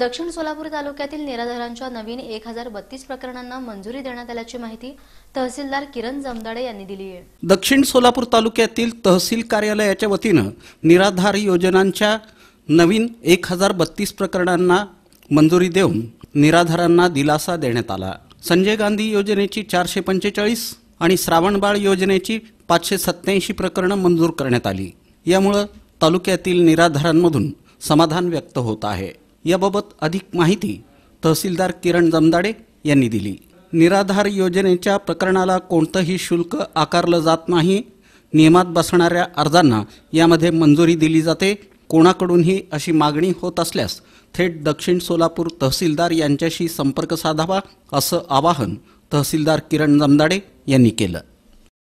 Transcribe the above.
दक्षिण सोलापूर तालुक्यातील निराधारांच्या नवीन एक हजार बत्तीस प्रकरणांना मंजुरी देण्यात आल्याची माहिती तहसीलदार किरण जमदाडे यांनी दिली आहे दक्षिण सोलापूर तालुक्यातील तहसील कार्यालयाच्या वतीनं निराधार योजनांच्या नवीन एक हजार बत्तीस प्रकरणांना मंजुरी देऊन निराधारांना दिलासा देण्यात आला संजय गांधी योजनेची चारशे पंचेचाळीस आणि श्रावणबाळ योजनेची पाचशे सत्याऐंशी प्रकरणं मंजूर करण्यात आली यामुळं तालुक्यातील निराधारांमधून समाधान व्यक्त होत आहे याबाबत अधिक माहिती तहसीलदार किरण जमदाडे यांनी दिली निराधार योजनेच्या प्रकरणाला कोणतंही शुल्क आकारलं जात नाही नियमात बसणाऱ्या अर्जांना यामध्ये मंजुरी दिली जाते कोणाकडूनही अशी मागणी होत असल्यास थेट दक्षिण सोलापूर तहसीलदार यांच्याशी संपर्क साधावा असं आवाहन तहसीलदार किरण जमदाडे यांनी केलं